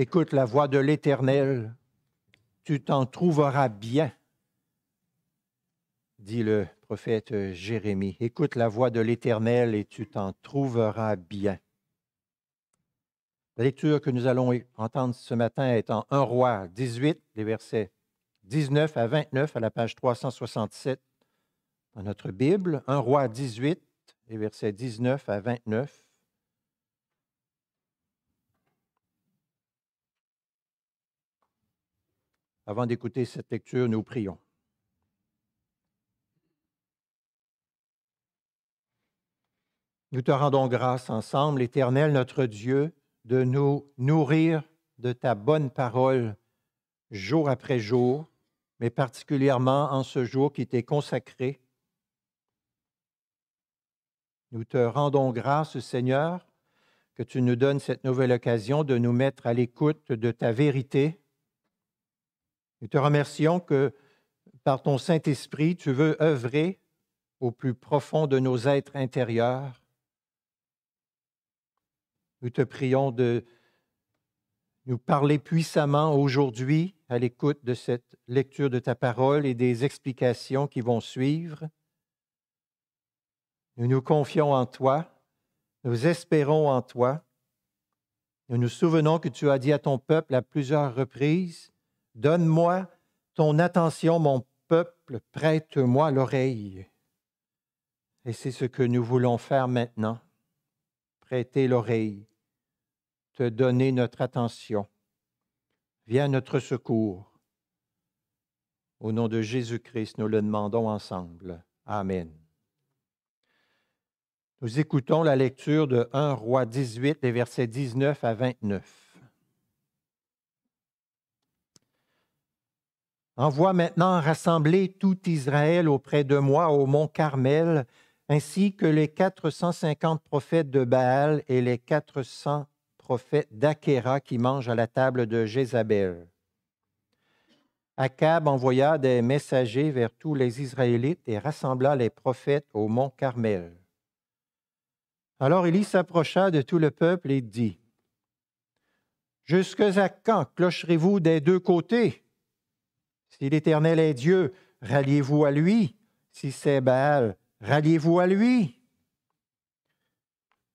Écoute la voix de l'Éternel, tu t'en trouveras bien, dit le prophète Jérémie. Écoute la voix de l'Éternel et tu t'en trouveras bien. La lecture que nous allons entendre ce matin est en 1 Roi 18, les versets 19 à 29 à la page 367 dans notre Bible. 1 Roi 18, les versets 19 à 29. Avant d'écouter cette lecture, nous prions. Nous te rendons grâce ensemble, Éternel notre Dieu, de nous nourrir de ta bonne parole jour après jour, mais particulièrement en ce jour qui t'est consacré. Nous te rendons grâce, Seigneur, que tu nous donnes cette nouvelle occasion de nous mettre à l'écoute de ta vérité, nous te remercions que par ton Saint-Esprit, tu veux œuvrer au plus profond de nos êtres intérieurs. Nous te prions de nous parler puissamment aujourd'hui à l'écoute de cette lecture de ta parole et des explications qui vont suivre. Nous nous confions en toi, nous espérons en toi. Nous nous souvenons que tu as dit à ton peuple à plusieurs reprises Donne-moi ton attention, mon peuple, prête-moi l'oreille. Et c'est ce que nous voulons faire maintenant. Prêter l'oreille, te donner notre attention. Viens notre secours. Au nom de Jésus-Christ, nous le demandons ensemble. Amen. Nous écoutons la lecture de 1 Roi 18, les versets 19 à 29. Envoie maintenant rassembler tout Israël auprès de moi au mont Carmel, ainsi que les 450 prophètes de Baal et les 400 prophètes d'Akéra qui mangent à la table de Jézabel. Akab envoya des messagers vers tous les Israélites et rassembla les prophètes au mont Carmel. Alors Élie s'approcha de tout le peuple et dit Jusque à quand clocherez-vous des deux côtés si l'Éternel est Dieu, ralliez-vous à lui. Si c'est Baal, ralliez-vous à lui.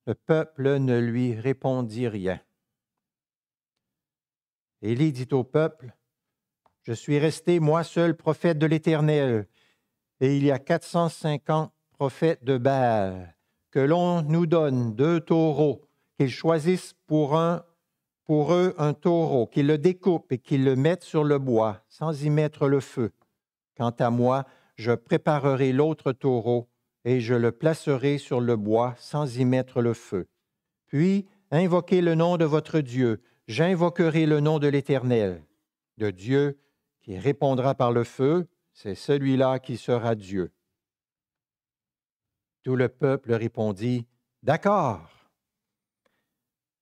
Le peuple ne lui répondit rien. Élie dit au peuple, Je suis resté moi seul prophète de l'Éternel, et il y a 450 prophètes de Baal, que l'on nous donne deux taureaux, qu'ils choisissent pour un pour eux un taureau, qu'ils le découpent et qu'ils le mettent sur le bois, sans y mettre le feu. Quant à moi, je préparerai l'autre taureau, et je le placerai sur le bois, sans y mettre le feu. Puis, invoquez le nom de votre Dieu, j'invoquerai le nom de l'Éternel, de Dieu qui répondra par le feu, c'est celui-là qui sera Dieu. Tout le peuple répondit, D'accord.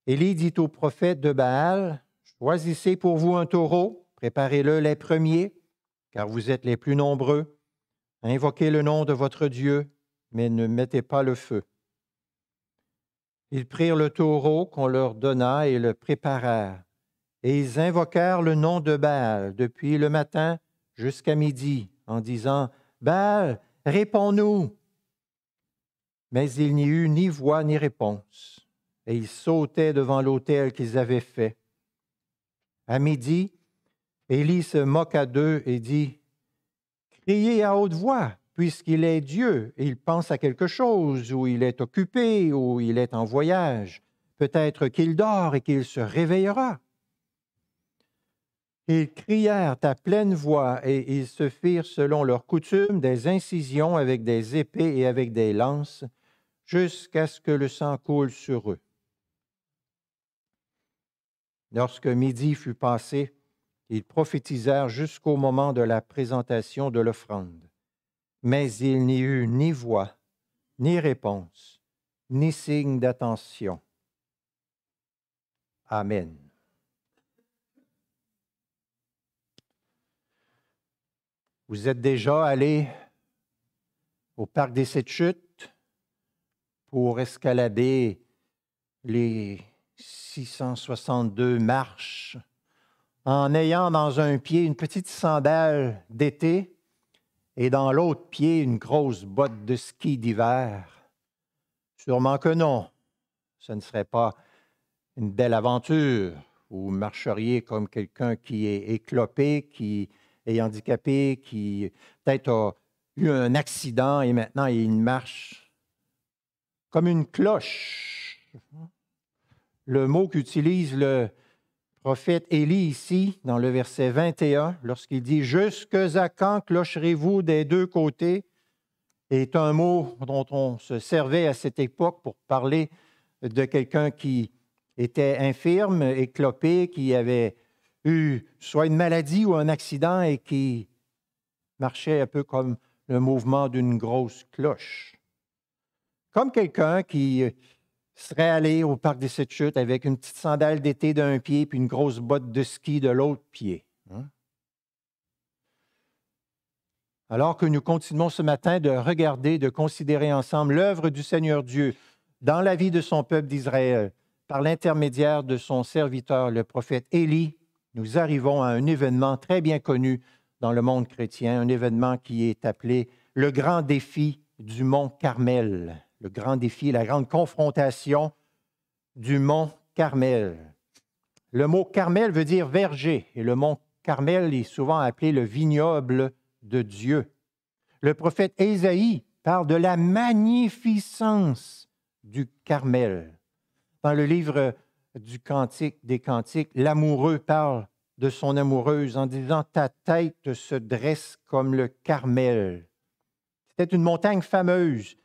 Élie dit au prophète de Baal, Choisissez pour vous un taureau, préparez-le les premiers, car vous êtes les plus nombreux. Invoquez le nom de votre Dieu, mais ne mettez pas le feu. Ils prirent le taureau qu'on leur donna et le préparèrent, et ils invoquèrent le nom de Baal depuis le matin jusqu'à midi, en disant, Baal, réponds-nous. Mais il n'y eut ni voix ni réponse et ils sautaient devant l'autel qu'ils avaient fait. À midi, Élie se moqua d'eux et dit, Criez à haute voix, puisqu'il est Dieu, il pense à quelque chose, ou il est occupé, ou il est en voyage. Peut-être qu'il dort et qu'il se réveillera. Ils crièrent à pleine voix et ils se firent, selon leur coutume, des incisions avec des épées et avec des lances, jusqu'à ce que le sang coule sur eux. Lorsque midi fut passé, ils prophétisèrent jusqu'au moment de la présentation de l'offrande. Mais il n'y eut ni voix, ni réponse, ni signe d'attention. Amen. Vous êtes déjà allé au parc des Sept Chutes pour escalader les 662 marches en ayant dans un pied une petite sandale d'été et dans l'autre pied une grosse botte de ski d'hiver? Sûrement que non. Ce ne serait pas une belle aventure. Vous marcheriez comme quelqu'un qui est éclopé, qui est handicapé, qui peut-être a eu un accident et maintenant il marche comme une cloche le mot qu'utilise le prophète Élie ici, dans le verset 21, lorsqu'il dit Jusque à quand clocherez-vous des deux côtés est un mot dont on se servait à cette époque pour parler de quelqu'un qui était infirme, éclopé, qui avait eu soit une maladie ou un accident et qui marchait un peu comme le mouvement d'une grosse cloche. Comme quelqu'un qui serait allé au parc des Sept Chutes avec une petite sandale d'été d'un pied puis une grosse botte de ski de l'autre pied. Hein? Alors que nous continuons ce matin de regarder, de considérer ensemble l'œuvre du Seigneur Dieu dans la vie de son peuple d'Israël par l'intermédiaire de son serviteur, le prophète Élie, nous arrivons à un événement très bien connu dans le monde chrétien, un événement qui est appelé le grand défi du mont Carmel le grand défi, la grande confrontation du mont Carmel. Le mot Carmel veut dire verger et le mont Carmel est souvent appelé le vignoble de Dieu. Le prophète Ésaïe parle de la magnificence du Carmel. Dans le livre du Cantique des Cantiques, l'amoureux parle de son amoureuse en disant Ta tête se dresse comme le Carmel. C'était une montagne fameuse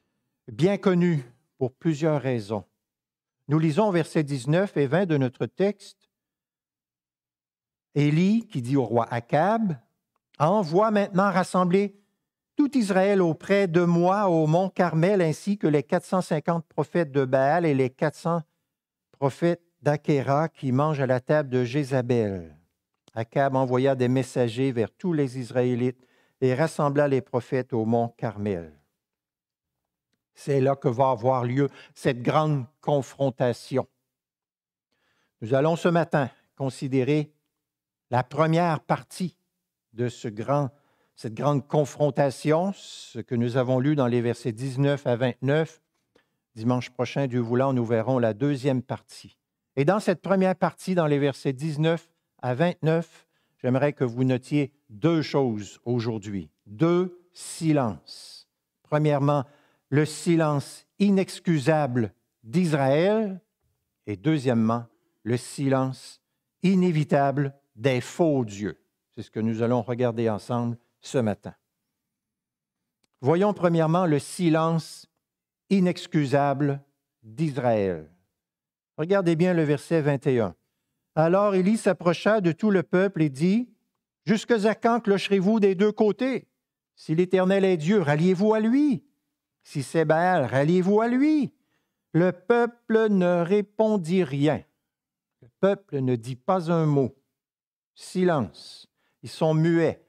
bien connu pour plusieurs raisons. Nous lisons versets 19 et 20 de notre texte. Élie, qui dit au roi Achab, envoie maintenant rassembler tout Israël auprès de moi au mont Carmel, ainsi que les 450 prophètes de Baal et les 400 prophètes d'Akéra qui mangent à la table de Jézabel. Achab envoya des messagers vers tous les Israélites et rassembla les prophètes au mont Carmel. C'est là que va avoir lieu cette grande confrontation. Nous allons ce matin considérer la première partie de ce grand, cette grande confrontation, ce que nous avons lu dans les versets 19 à 29. Dimanche prochain, Dieu voulant, nous verrons la deuxième partie. Et dans cette première partie, dans les versets 19 à 29, j'aimerais que vous notiez deux choses aujourd'hui, deux silences. Premièrement, le silence inexcusable d'Israël et deuxièmement, le silence inévitable des faux dieux. C'est ce que nous allons regarder ensemble ce matin. Voyons premièrement le silence inexcusable d'Israël. Regardez bien le verset 21. Alors Élie s'approcha de tout le peuple et dit, Jusque à quand clocherez-vous des deux côtés Si l'Éternel est Dieu, ralliez-vous à lui. Si c'est Baal, ralliez-vous à lui. Le peuple ne répondit rien. Le peuple ne dit pas un mot. Silence. Ils sont muets.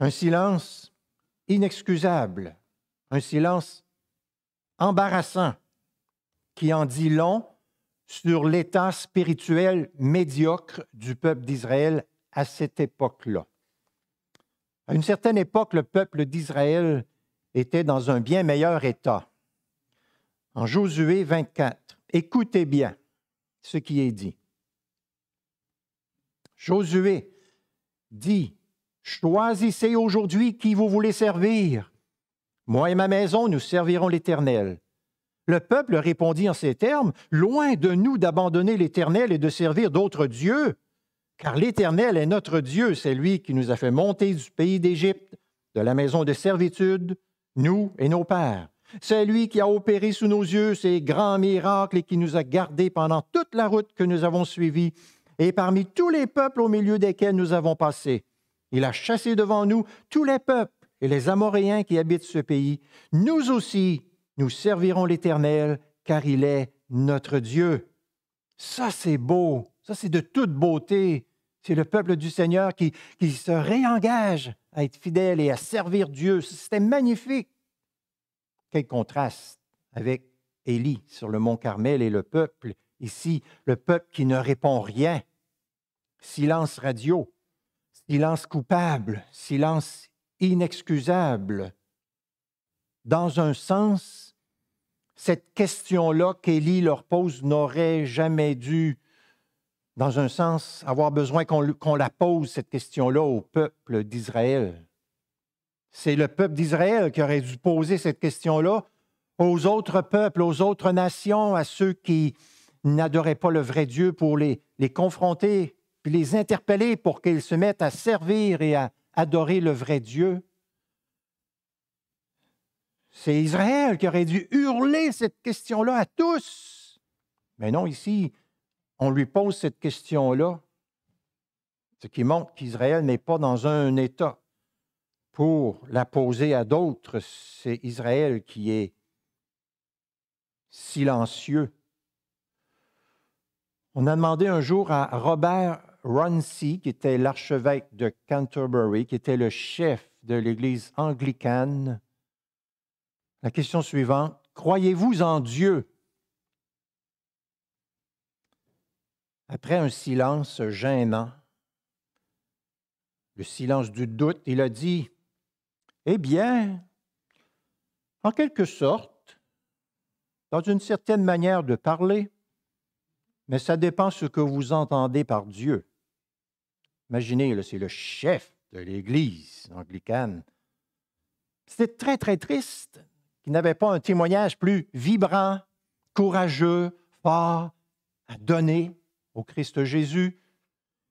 Un silence inexcusable. Un silence embarrassant qui en dit long sur l'état spirituel médiocre du peuple d'Israël à cette époque-là. À une certaine époque, le peuple d'Israël était dans un bien meilleur état. En Josué 24, écoutez bien ce qui est dit. Josué dit, Choisissez aujourd'hui qui vous voulez servir. Moi et ma maison, nous servirons l'Éternel. Le peuple répondit en ces termes, Loin de nous d'abandonner l'Éternel et de servir d'autres dieux, car l'Éternel est notre Dieu, c'est lui qui nous a fait monter du pays d'Égypte, de la maison de servitude, nous et nos pères. C'est lui qui a opéré sous nos yeux ces grands miracles et qui nous a gardés pendant toute la route que nous avons suivie et parmi tous les peuples au milieu desquels nous avons passé. Il a chassé devant nous tous les peuples et les Amoréens qui habitent ce pays. Nous aussi, nous servirons l'Éternel, car il est notre Dieu. Ça, c'est beau. Ça, c'est de toute beauté. C'est le peuple du Seigneur qui, qui se réengage à être fidèle et à servir Dieu. C'était magnifique. Quel contraste avec Élie sur le mont Carmel et le peuple. Ici, le peuple qui ne répond rien. Silence radio, silence coupable, silence inexcusable. Dans un sens, cette question-là qu'Élie leur pose n'aurait jamais dû dans un sens, avoir besoin qu'on la pose, cette question-là, au peuple d'Israël. C'est le peuple d'Israël qui aurait dû poser cette question-là aux autres peuples, aux autres nations, à ceux qui n'adoraient pas le vrai Dieu pour les, les confronter, puis les interpeller pour qu'ils se mettent à servir et à adorer le vrai Dieu. C'est Israël qui aurait dû hurler cette question-là à tous. Mais non, ici, on lui pose cette question-là, ce qui montre qu'Israël n'est pas dans un État pour la poser à d'autres. C'est Israël qui est silencieux. On a demandé un jour à Robert Runcie, qui était l'archevêque de Canterbury, qui était le chef de l'Église anglicane, la question suivante. Croyez-vous en Dieu? Après un silence gênant, le silence du doute, il a dit, Eh bien, en quelque sorte, dans une certaine manière de parler, mais ça dépend ce que vous entendez par Dieu. Imaginez, c'est le chef de l'Église anglicane. C'était très, très triste qu'il n'avait pas un témoignage plus vibrant, courageux, fort à donner au Christ Jésus.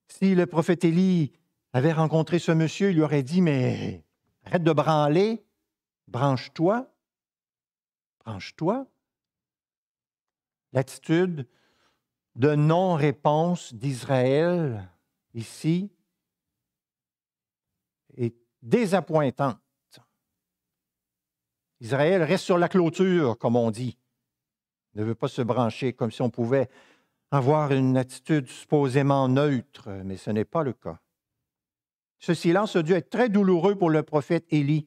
Si le prophète Élie avait rencontré ce monsieur, il lui aurait dit, mais arrête de branler, branche-toi, branche-toi. L'attitude de non-réponse d'Israël ici est désappointante. Israël reste sur la clôture, comme on dit. ne veut pas se brancher comme si on pouvait avoir une attitude supposément neutre, mais ce n'est pas le cas. Ce silence a dû être très douloureux pour le prophète Élie.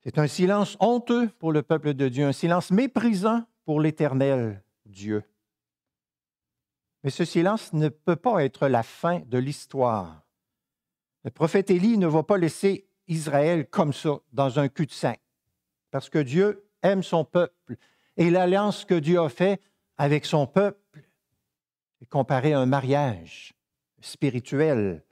C'est un silence honteux pour le peuple de Dieu, un silence méprisant pour l'Éternel Dieu. Mais ce silence ne peut pas être la fin de l'histoire. Le prophète Élie ne va pas laisser Israël comme ça, dans un cul-de-sac, parce que Dieu aime son peuple. Et l'alliance que Dieu a faite avec son peuple comparé à un mariage spirituel.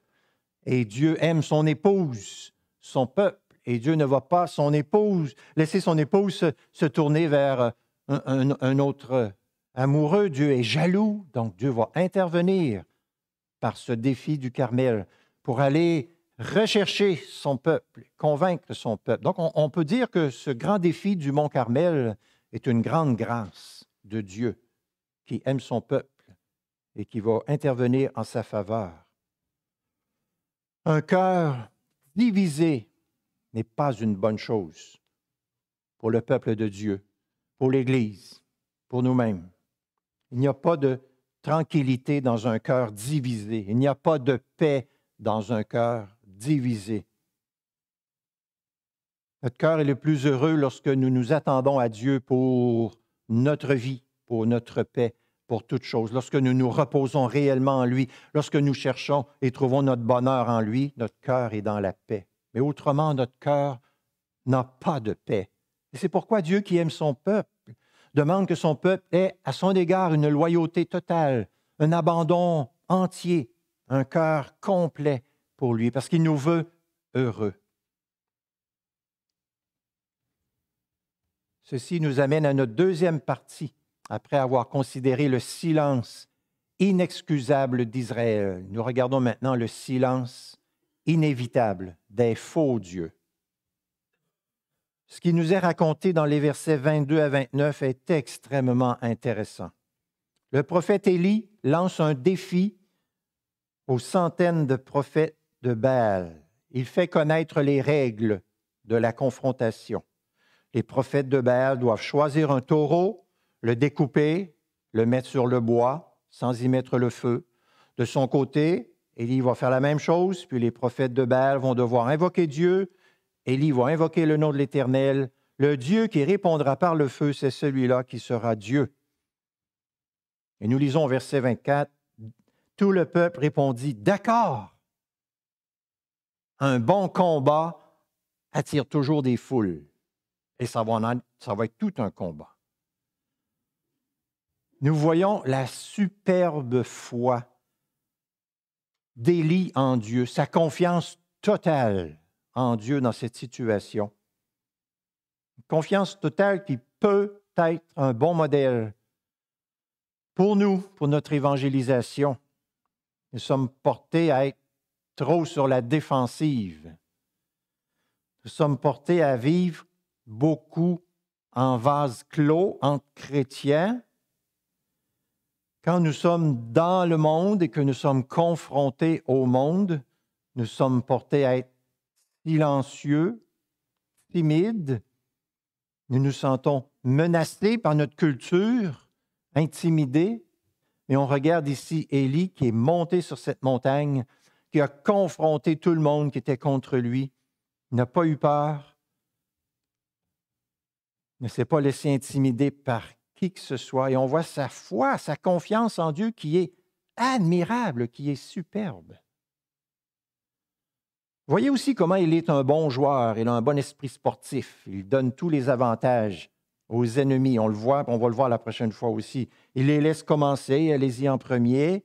Et Dieu aime son épouse, son peuple, et Dieu ne va pas son épouse, laisser son épouse se, tourner vers un, autre amoureux. Dieu est jaloux, donc Dieu va intervenir par ce défi du Carmel pour aller rechercher son peuple, convaincre son peuple. Donc on peut dire que ce grand défi du mont Carmel est une grande grâce de Dieu qui aime son peuple et qui va intervenir en sa faveur. Un cœur divisé n'est pas une bonne chose pour le peuple de Dieu, pour l'Église, pour nous-mêmes. Il n'y a pas de tranquillité dans un cœur divisé. Il n'y a pas de paix dans un cœur divisé. Notre cœur est le plus heureux lorsque nous nous attendons à Dieu pour notre vie, pour notre paix, pour toute chose, lorsque nous nous reposons réellement en lui, lorsque nous cherchons et trouvons notre bonheur en lui, notre cœur est dans la paix. Mais autrement, notre cœur n'a pas de paix. Et c'est pourquoi Dieu qui aime son peuple demande que son peuple ait à son égard une loyauté totale, un abandon entier, un cœur complet pour lui, parce qu'il nous veut heureux. Ceci nous amène à notre deuxième partie après avoir considéré le silence inexcusable d'Israël, nous regardons maintenant le silence inévitable des faux dieux. Ce qui nous est raconté dans les versets 22 à 29 est extrêmement intéressant. Le prophète Élie lance un défi aux centaines de prophètes de Baal. Il fait connaître les règles de la confrontation. Les prophètes de Baal doivent choisir un taureau, le découper, le mettre sur le bois sans y mettre le feu. De son côté, Élie va faire la même chose, puis les prophètes de Baal vont devoir invoquer Dieu. Élie va invoquer le nom de l'Éternel. Le Dieu qui répondra par le feu, c'est celui-là qui sera Dieu. Et nous lisons verset 24. Tout le peuple répondit D'accord. Un bon combat attire toujours des foules. Et ça va, ça va être tout un combat nous voyons la superbe foi d'Élie en Dieu, sa confiance totale en Dieu dans cette situation. Une confiance totale qui peut être un bon modèle pour nous, pour notre évangélisation. Nous sommes portés à être trop sur la défensive. Nous sommes portés à vivre beaucoup en vase clos entre chrétiens quand nous sommes dans le monde et que nous sommes confrontés au monde, nous sommes portés à être silencieux, timides. Nous nous sentons menacés par notre culture, intimidés. Mais on regarde ici Élie qui est monté sur cette montagne, qui a confronté tout le monde qui était contre lui. Il n'a pas eu peur. Il ne s'est pas laissé intimider par qui que ce soit. Et on voit sa foi, sa confiance en Dieu qui est admirable, qui est superbe. Voyez aussi comment il est un bon joueur, il a un bon esprit sportif, il donne tous les avantages aux ennemis, on le voit, on va le voir la prochaine fois aussi. Il les laisse commencer, allez-y en premier.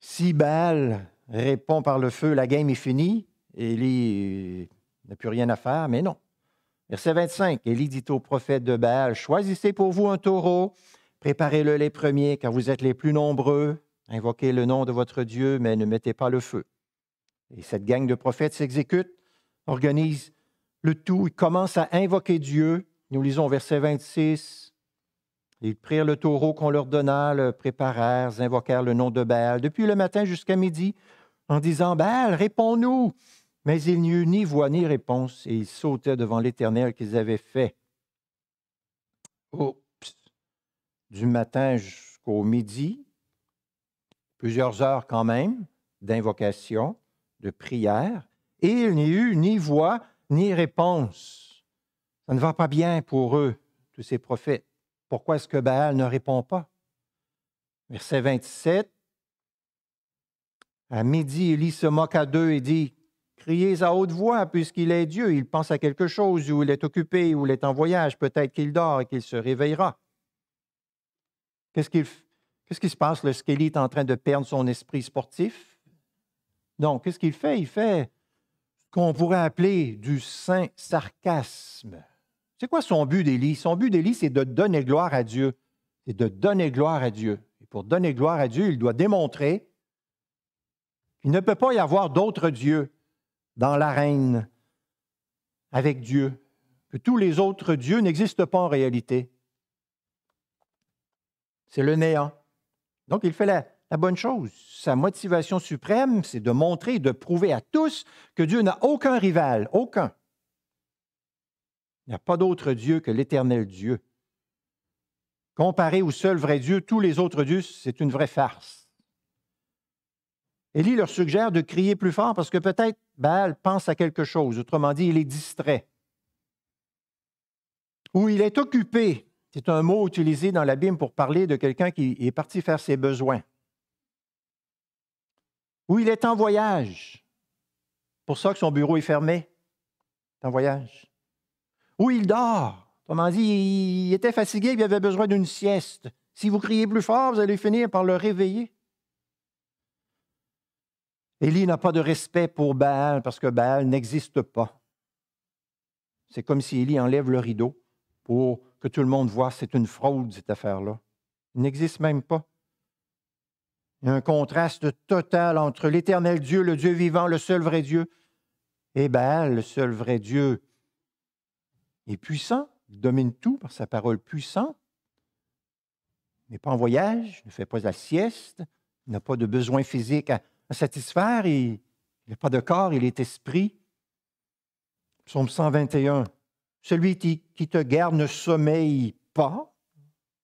Si balles, répond par le feu, la game est finie, et il n'a plus rien à faire, mais non. Verset 25, Élie dit au prophète de Baal, Choisissez pour vous un taureau, préparez-le les premiers, car vous êtes les plus nombreux, invoquez le nom de votre Dieu, mais ne mettez pas le feu. Et cette gang de prophètes s'exécute, organise le tout, ils commencent à invoquer Dieu. Nous lisons verset 26, Ils prirent le taureau qu'on leur donna, le préparèrent, invoquèrent le nom de Baal, depuis le matin jusqu'à midi, en disant, Baal, réponds-nous, mais il n'y eut ni voix ni réponse, et ils sautaient devant l'Éternel qu'ils avaient fait. Oups! Du matin jusqu'au midi, plusieurs heures quand même d'invocation, de prière, et il n'y eut ni voix ni réponse. Ça ne va pas bien pour eux, tous ces prophètes. Pourquoi est-ce que Baal ne répond pas? Verset 27. À midi, Élie se moque à deux et dit Criez à haute voix, puisqu'il est Dieu, il pense à quelque chose, ou il est occupé, ou il est en voyage, peut-être qu'il dort et qu'il se réveillera. Qu'est-ce qu'il qui se passe? Le squelette est en train de perdre son esprit sportif. Donc, qu'est-ce qu'il fait? Il fait ce qu'on pourrait appeler du saint sarcasme. C'est quoi son but d'Élie? Son but d'Élie, c'est de donner gloire à Dieu. C'est de donner gloire à Dieu. Et pour donner gloire à Dieu, il doit démontrer qu'il ne peut pas y avoir d'autre Dieu dans l'arène avec Dieu, que tous les autres dieux n'existent pas en réalité. C'est le néant. Donc il fait la, bonne chose. Sa motivation suprême, c'est de montrer, de prouver à tous que Dieu n'a aucun rival, aucun. Il n'y a pas d'autre Dieu que l'éternel Dieu. Comparer au seul vrai Dieu, tous les autres dieux, c'est une vraie farce. Élie leur suggère de crier plus fort parce que peut-être Baal pense à quelque chose. Autrement dit, il est distrait. Ou il est occupé. C'est un mot utilisé dans l'abîme pour parler de quelqu'un qui est parti faire ses besoins. Ou il est en voyage. Pour ça que son bureau est fermé. en voyage. Ou il dort. Autrement dit, il était fatigué, il avait besoin d'une sieste. Si vous criez plus fort, vous allez finir par le réveiller. Élie n'a pas de respect pour Baal parce que Baal n'existe pas. C'est comme si Élie enlève le rideau pour que tout le monde voit c'est une fraude, cette affaire-là. Il n'existe même pas. Il y a un contraste total entre l'éternel Dieu, le Dieu vivant, le seul vrai Dieu, et Baal, le seul vrai Dieu. Il est puissant, il domine tout par sa parole puissante, n'est pas en voyage, ne fait pas la sieste, n'a pas de besoin physique à, à satisfaire. Il n'est pas de corps, il est esprit. Psaume 121. Celui qui, te garde ne sommeille pas.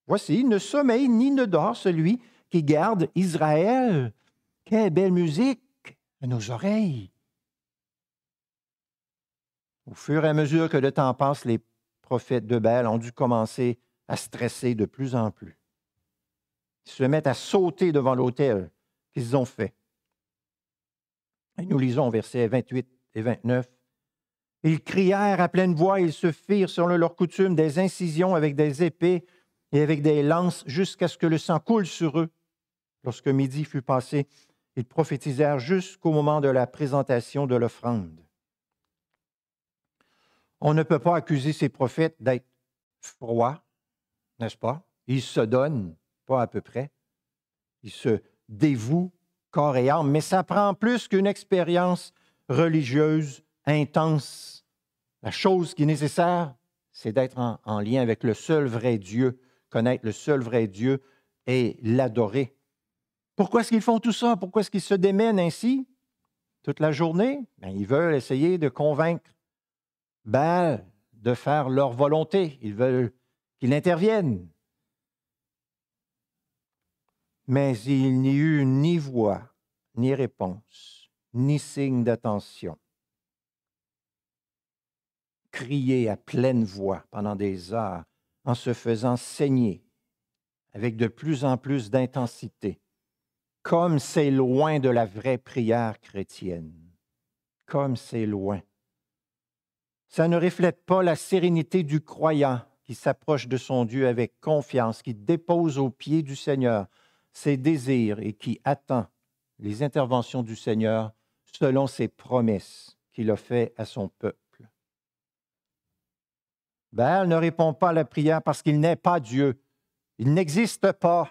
Voici, ne sommeille ni ne dort celui qui garde Israël. Quelle belle musique à nos oreilles. Au fur et à mesure que le temps passe, les prophètes de Baal ont dû commencer à stresser de plus en plus. Ils se mettent à sauter devant l'autel qu'ils ont fait nous lisons versets 28 et 29. Ils crièrent à pleine voix, ils se firent selon leur coutume des incisions avec des épées et avec des lances jusqu'à ce que le sang coule sur eux. Lorsque midi fut passé, ils prophétisèrent jusqu'au moment de la présentation de l'offrande. On ne peut pas accuser ces prophètes d'être froids, n'est-ce pas? Ils se donnent, pas à peu près. Ils se dévouent corps et âme, mais ça prend plus qu'une expérience religieuse intense. La chose qui est nécessaire, c'est d'être en, lien avec le seul vrai Dieu, connaître le seul vrai Dieu et l'adorer. Pourquoi est-ce qu'ils font tout ça? Pourquoi est-ce qu'ils se démènent ainsi toute la journée? Ben, ils veulent essayer de convaincre Baal ben, de faire leur volonté. Ils veulent qu'il intervienne mais il n'y eut ni voix, ni réponse, ni signe d'attention. Crier à pleine voix pendant des heures, en se faisant saigner avec de plus en plus d'intensité, comme c'est loin de la vraie prière chrétienne, comme c'est loin. Ça ne reflète pas la sérénité du croyant qui s'approche de son Dieu avec confiance, qui dépose aux pieds du Seigneur ses désirs et qui attend les interventions du Seigneur selon ses promesses qu'il a faites à son peuple. Baal ne répond pas à la prière parce qu'il n'est pas Dieu. Il n'existe pas.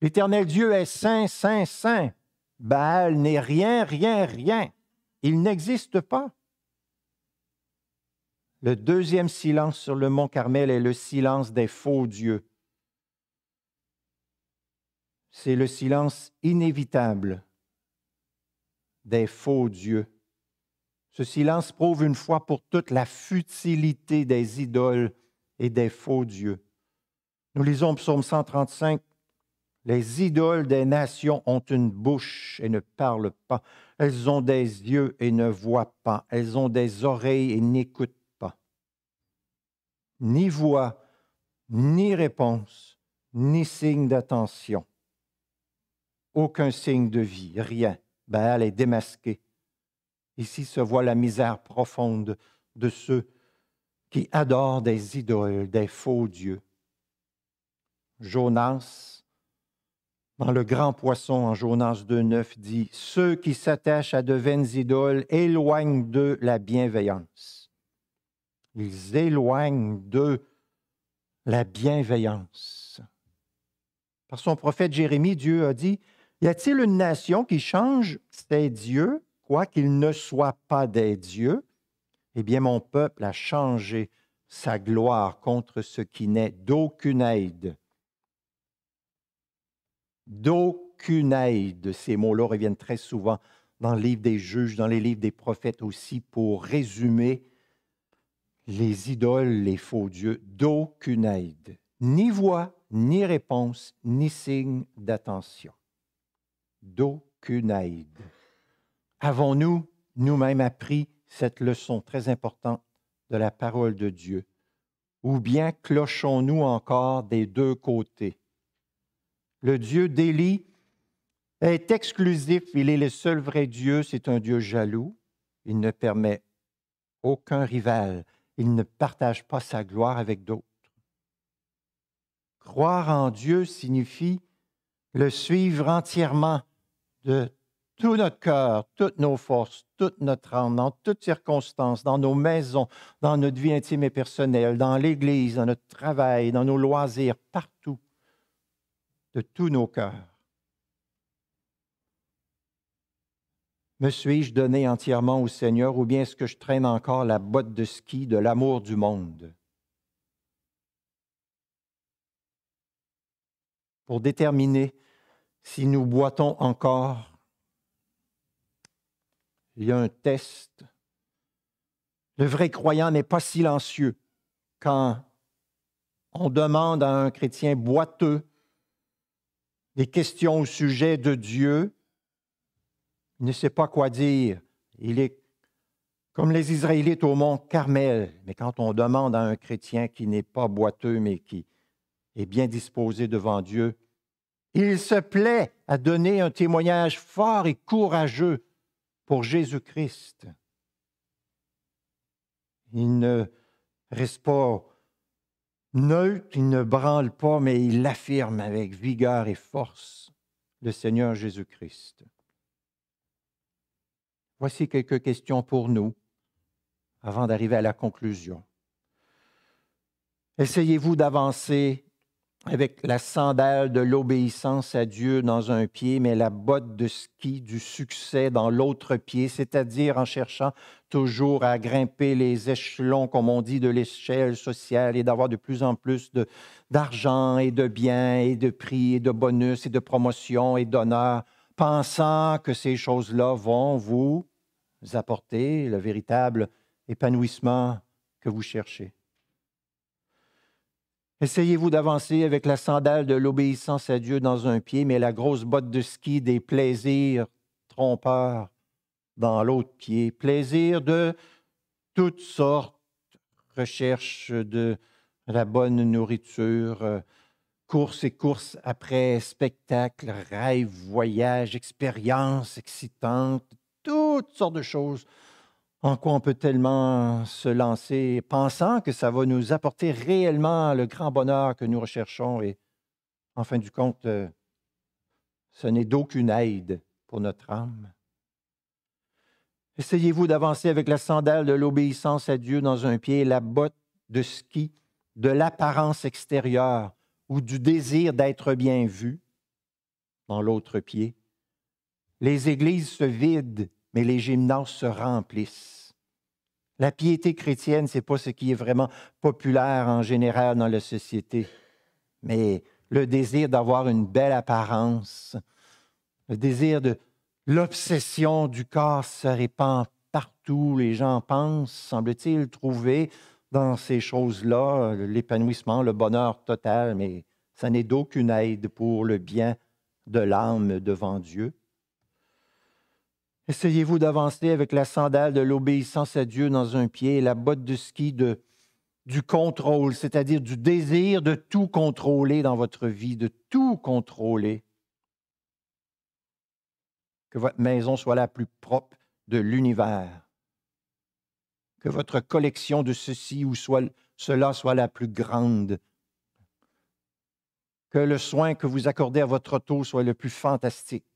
L'Éternel Dieu est saint, saint, saint. Baal n'est rien, rien, rien. Il n'existe pas. Le deuxième silence sur le mont Carmel est le silence des faux dieux c'est le silence inévitable des faux dieux. Ce silence prouve une fois pour toutes la futilité des idoles et des faux dieux. Nous lisons Psaume 135, Les idoles des nations ont une bouche et ne parlent pas, elles ont des yeux et ne voient pas, elles ont des oreilles et n'écoutent pas. Ni voix, ni réponse, ni signe d'attention aucun signe de vie, rien. Baal est démasqué. Ici se voit la misère profonde de ceux qui adorent des idoles, des faux dieux. Jonas, dans le grand poisson en Jonas 2.9, dit Ceux qui s'attachent à de vaines idoles éloignent d'eux la bienveillance. Ils éloignent d'eux la bienveillance. Par son prophète Jérémie, Dieu a dit y a-t-il une nation qui change ses dieux, qu'il ne soit pas des dieux? Eh bien, mon peuple a changé sa gloire contre ce qui n'est d'aucune aide. D'aucune aide. Ces mots-là reviennent très souvent dans le livre des juges, dans les livres des prophètes aussi, pour résumer les idoles, les faux dieux, d'aucune aide. Ni voix, ni réponse, ni signe d'attention d'aucune aide. Avons-nous nous-mêmes appris cette leçon très importante de la parole de Dieu? Ou bien clochons-nous encore des deux côtés? Le Dieu d'Élie est exclusif, il est le seul vrai Dieu, c'est un Dieu jaloux, il ne permet aucun rival, il ne partage pas sa gloire avec d'autres. Croire en Dieu signifie le suivre entièrement de tout notre cœur, toutes nos forces, toute notre âme, dans toutes circonstances, dans nos maisons, dans notre vie intime et personnelle, dans l'Église, dans notre travail, dans nos loisirs, partout, de tous nos cœurs. Me suis-je donné entièrement au Seigneur ou bien est-ce que je traîne encore la botte de ski de l'amour du monde pour déterminer si nous boitons encore, il y a un test. Le vrai croyant n'est pas silencieux quand on demande à un chrétien boiteux des questions au sujet de Dieu. Il ne sait pas quoi dire. Il est comme les Israélites au mont Carmel. Mais quand on demande à un chrétien qui n'est pas boiteux, mais qui est bien disposé devant Dieu, il se plaît à donner un témoignage fort et courageux pour Jésus-Christ. Il ne reste pas neutre, il ne branle pas, mais il affirme avec vigueur et force le Seigneur Jésus-Christ. Voici quelques questions pour nous avant d'arriver à la conclusion. Essayez-vous d'avancer avec la sandale de l'obéissance à Dieu dans un pied, mais la botte de ski du succès dans l'autre pied, c'est-à-dire en cherchant toujours à grimper les échelons, comme on dit, de l'échelle sociale et d'avoir de plus en plus d'argent et de biens et de prix et de bonus et de promotion et d'honneur, pensant que ces choses-là vont vous apporter le véritable épanouissement que vous cherchez. Essayez-vous d'avancer avec la sandale de l'obéissance à Dieu dans un pied, mais la grosse botte de ski des plaisirs trompeurs dans l'autre pied. Plaisirs de toutes sortes, recherche de la bonne nourriture, euh, course et course après spectacle, rêve, voyage, expérience excitante, toutes sortes de choses en quoi on peut tellement se lancer, pensant que ça va nous apporter réellement le grand bonheur que nous recherchons. Et en fin du compte, euh, ce n'est d'aucune aide pour notre âme. Essayez-vous d'avancer avec la sandale de l'obéissance à Dieu dans un pied la botte de ski de l'apparence extérieure ou du désir d'être bien vu dans l'autre pied. Les églises se vident mais les gymnases se remplissent. La piété chrétienne, ce n'est pas ce qui est vraiment populaire en général dans la société, mais le désir d'avoir une belle apparence, le désir de l'obsession du corps se répand partout. Les gens pensent, semble-t-il, trouver dans ces choses-là euh, l'épanouissement, le bonheur total, mais ça n'est d'aucune aide pour le bien de l'âme devant Dieu. Essayez-vous d'avancer avec la sandale de l'obéissance à Dieu dans un pied et la botte de ski de, du contrôle, c'est-à-dire du désir de tout contrôler dans votre vie, de tout contrôler. Que votre maison soit la plus propre de l'univers. Que votre collection de ceci ou soit, cela soit la plus grande. Que le soin que vous accordez à votre auto soit le plus fantastique.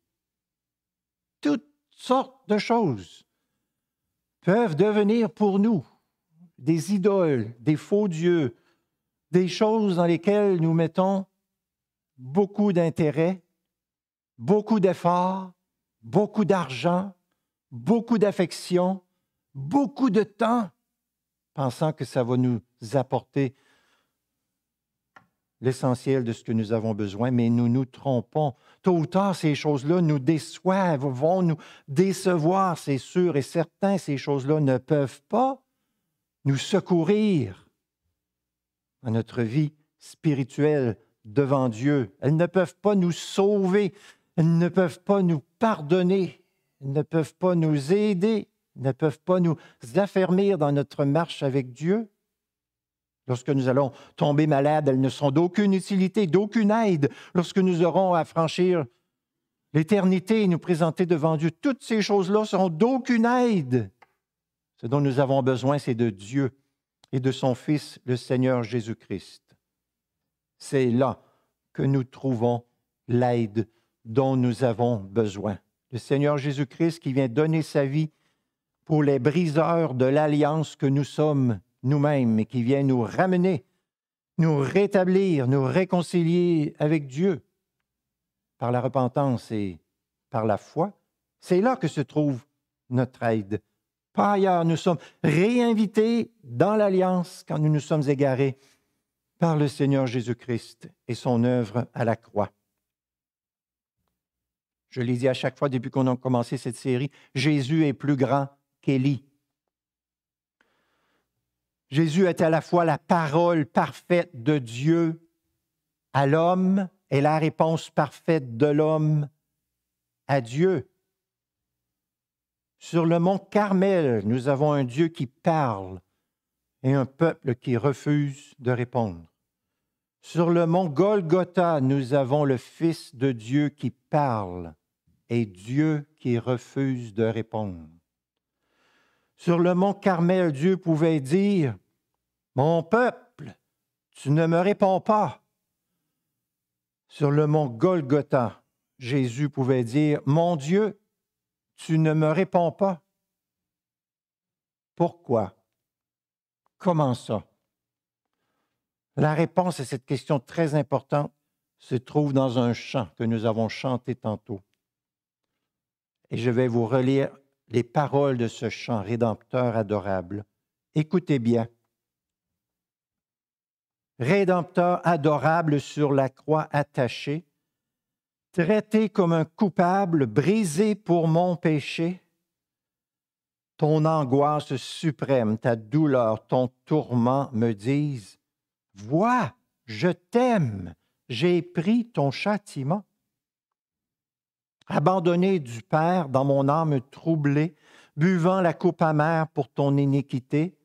Tout sortes de choses peuvent devenir pour nous des idoles, des faux dieux, des choses dans lesquelles nous mettons beaucoup d'intérêt, beaucoup d'efforts, beaucoup d'argent, beaucoup d'affection, beaucoup de temps, pensant que ça va nous apporter l'essentiel de ce que nous avons besoin, mais nous nous trompons. Tôt ou tard, ces choses-là nous déçoivent, vont nous décevoir, c'est sûr et certain. Ces choses-là ne peuvent pas nous secourir à notre vie spirituelle devant Dieu. Elles ne peuvent pas nous sauver. Elles ne peuvent pas nous pardonner. Elles ne peuvent pas nous aider. ne peuvent pas nous affermir dans notre marche avec Dieu. Lorsque nous allons tomber malades, elles ne seront d'aucune utilité, d'aucune aide. Lorsque nous aurons à franchir l'éternité et nous présenter devant Dieu, toutes ces choses-là seront d'aucune aide. Ce dont nous avons besoin, c'est de Dieu et de son Fils, le Seigneur Jésus-Christ. C'est là que nous trouvons l'aide dont nous avons besoin. Le Seigneur Jésus-Christ qui vient donner sa vie pour les briseurs de l'alliance que nous sommes nous-mêmes, mais qui vient nous ramener, nous rétablir, nous réconcilier avec Dieu par la repentance et par la foi. C'est là que se trouve notre aide. Par ailleurs, nous sommes réinvités dans l'alliance quand nous nous sommes égarés par le Seigneur Jésus-Christ et son œuvre à la croix. Je l'ai dit à chaque fois depuis qu'on a commencé cette série, Jésus est plus grand qu'Élie. Jésus est à la fois la parole parfaite de Dieu à l'homme et la réponse parfaite de l'homme à Dieu. Sur le mont Carmel, nous avons un Dieu qui parle et un peuple qui refuse de répondre. Sur le mont Golgotha, nous avons le Fils de Dieu qui parle et Dieu qui refuse de répondre. Sur le mont Carmel, Dieu pouvait dire, Mon peuple, tu ne me réponds pas. Sur le mont Golgotha, Jésus pouvait dire, Mon Dieu, tu ne me réponds pas. Pourquoi? Comment ça? La réponse à cette question très importante se trouve dans un chant que nous avons chanté tantôt. Et je vais vous relire les paroles de ce chant rédempteur adorable. Écoutez bien. Rédempteur adorable sur la croix attachée, traité comme un coupable, brisé pour mon péché, ton angoisse suprême, ta douleur, ton tourment me disent, Vois, je t'aime, j'ai pris ton châtiment. Abandonné du Père dans mon âme troublée, buvant la coupe amère pour ton iniquité,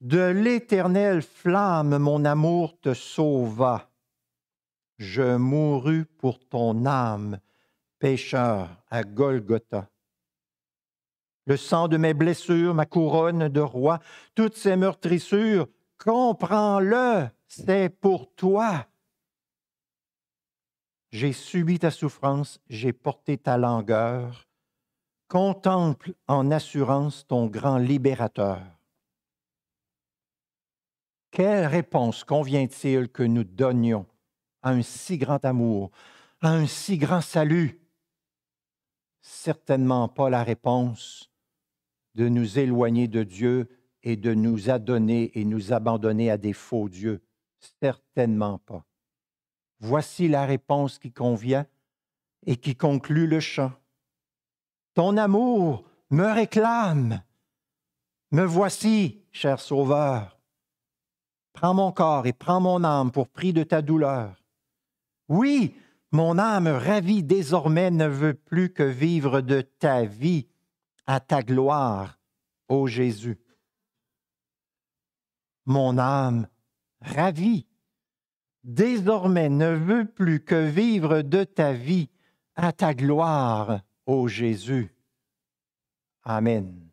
de l'éternelle flamme mon amour te sauva. Je mourus pour ton âme, pécheur, à Golgotha. Le sang de mes blessures, ma couronne de roi, toutes ces meurtrissures, comprends-le, c'est pour toi. J'ai subi ta souffrance, j'ai porté ta langueur. Contemple en assurance ton grand libérateur. Quelle réponse convient-il que nous donnions à un si grand amour, à un si grand salut Certainement pas la réponse de nous éloigner de Dieu et de nous adonner et nous abandonner à des faux dieux. Certainement pas. Voici la réponse qui convient et qui conclut le chant. Ton amour me réclame. Me voici, cher Sauveur. Prends mon corps et prends mon âme pour prix de ta douleur. Oui, mon âme ravie désormais ne veut plus que vivre de ta vie à ta gloire, ô Jésus. Mon âme ravie désormais ne veux plus que vivre de ta vie à ta gloire, ô Jésus. Amen.